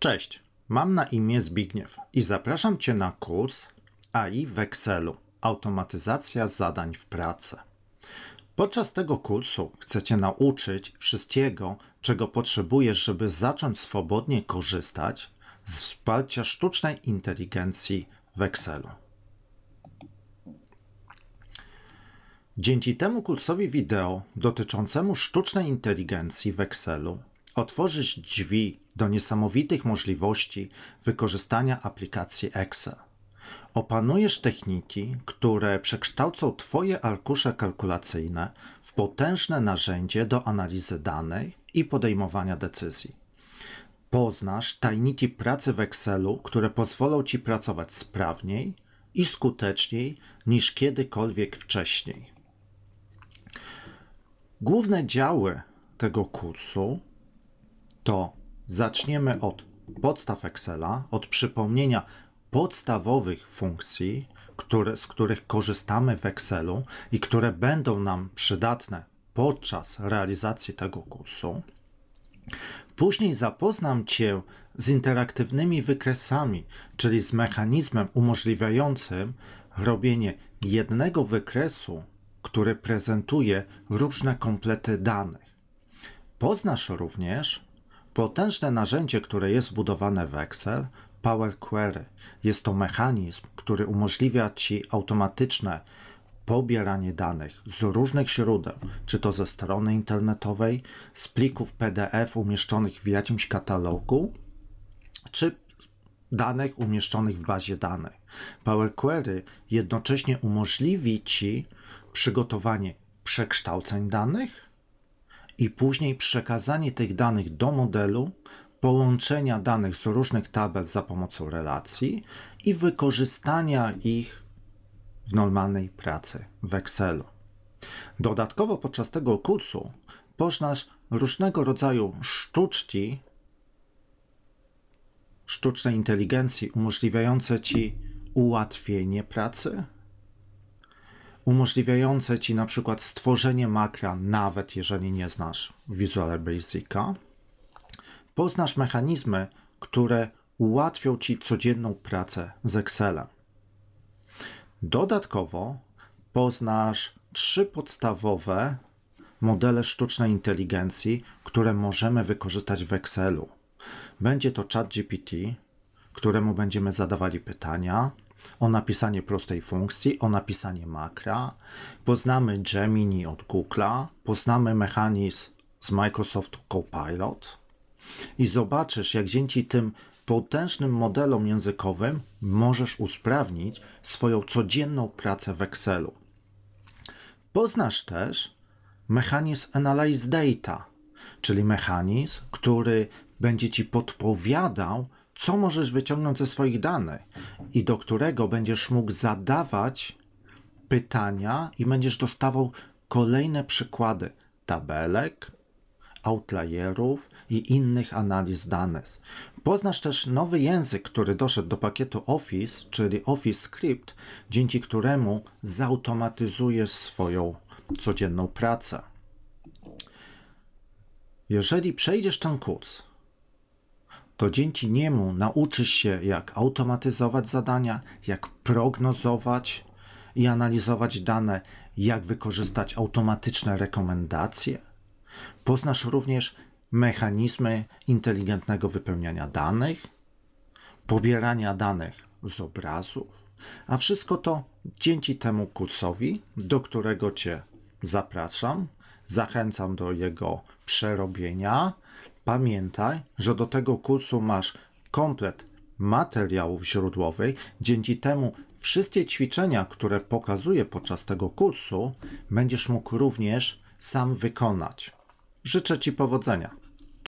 Cześć, mam na imię Zbigniew i zapraszam Cię na kurs AI w Excelu Automatyzacja zadań w pracy. Podczas tego kursu chcę Cię nauczyć wszystkiego, czego potrzebujesz, żeby zacząć swobodnie korzystać z wsparcia sztucznej inteligencji w Excelu. Dzięki temu kursowi wideo dotyczącemu sztucznej inteligencji w Excelu otworzysz drzwi do niesamowitych możliwości wykorzystania aplikacji Excel. Opanujesz techniki, które przekształcą Twoje arkusze kalkulacyjne w potężne narzędzie do analizy danych i podejmowania decyzji. Poznasz tajniki pracy w Excelu, które pozwolą Ci pracować sprawniej i skuteczniej niż kiedykolwiek wcześniej. Główne działy tego kursu to zaczniemy od podstaw Excela, od przypomnienia podstawowych funkcji, które, z których korzystamy w Excelu i które będą nam przydatne podczas realizacji tego kursu. Później zapoznam Cię z interaktywnymi wykresami, czyli z mechanizmem umożliwiającym robienie jednego wykresu, który prezentuje różne komplety danych. Poznasz również Potężne narzędzie, które jest wbudowane w Excel, Power Query, jest to mechanizm, który umożliwia Ci automatyczne pobieranie danych z różnych źródeł, czy to ze strony internetowej, z plików PDF umieszczonych w jakimś katalogu, czy danych umieszczonych w bazie danych. Power Query jednocześnie umożliwi Ci przygotowanie przekształceń danych, i później przekazanie tych danych do modelu, połączenia danych z różnych tabel za pomocą relacji i wykorzystania ich w normalnej pracy w Excelu. Dodatkowo podczas tego kursu poznasz różnego rodzaju sztuczki sztucznej inteligencji umożliwiające Ci ułatwienie pracy umożliwiające Ci na przykład stworzenie makra, nawet jeżeli nie znasz Visual Basica. Poznasz mechanizmy, które ułatwią Ci codzienną pracę z Excelem. Dodatkowo poznasz trzy podstawowe modele sztucznej inteligencji, które możemy wykorzystać w Excelu. Będzie to ChatGPT, któremu będziemy zadawali pytania, o napisanie prostej funkcji, o napisanie makra. Poznamy Gemini od Google'a, poznamy mechanizm z Microsoft Copilot i zobaczysz, jak dzięki tym potężnym modelom językowym możesz usprawnić swoją codzienną pracę w Excelu. Poznasz też mechanizm Analyze Data, czyli mechanizm, który będzie Ci podpowiadał, co możesz wyciągnąć ze swoich danych i do którego będziesz mógł zadawać pytania i będziesz dostawał kolejne przykłady tabelek, outlierów i innych analiz danych. Poznasz też nowy język, który doszedł do pakietu Office, czyli Office Script, dzięki któremu zautomatyzujesz swoją codzienną pracę. Jeżeli przejdziesz ten kurs, to dzięki niemu nauczysz się, jak automatyzować zadania, jak prognozować i analizować dane, jak wykorzystać automatyczne rekomendacje. Poznasz również mechanizmy inteligentnego wypełniania danych, pobierania danych z obrazów, a wszystko to dzięki temu kursowi, do którego Cię zapraszam. Zachęcam do jego przerobienia, Pamiętaj, że do tego kursu masz komplet materiałów źródłowych. Dzięki temu wszystkie ćwiczenia, które pokazuję podczas tego kursu, będziesz mógł również sam wykonać. Życzę Ci powodzenia.